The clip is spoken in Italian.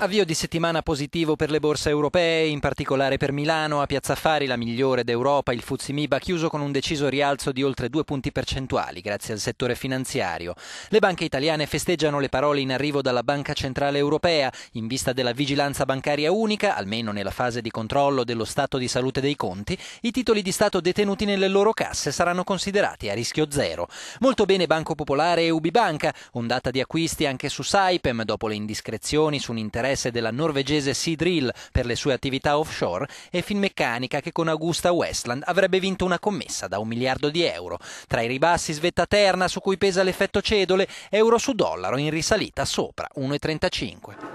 Avvio di settimana positivo per le borse europee, in particolare per Milano, a Piazza Fari la migliore d'Europa, il Fuzimiba chiuso con un deciso rialzo di oltre due punti percentuali grazie al settore finanziario. Le banche italiane festeggiano le parole in arrivo dalla Banca Centrale Europea in vista della vigilanza bancaria unica, almeno nella fase di controllo dello stato di salute dei conti, i titoli di Stato detenuti nelle loro casse saranno considerati a rischio zero. Molto bene Banco Popolare e Ubibanca, ondata di acquisti anche su Saipem dopo le indiscrezioni su un interesse l'interesse della norvegese Sea Drill per le sue attività offshore e Finmeccanica che con Augusta Westland avrebbe vinto una commessa da un miliardo di euro. Tra i ribassi svetta Terna su cui pesa l'effetto cedole, euro su dollaro in risalita sopra 1,35.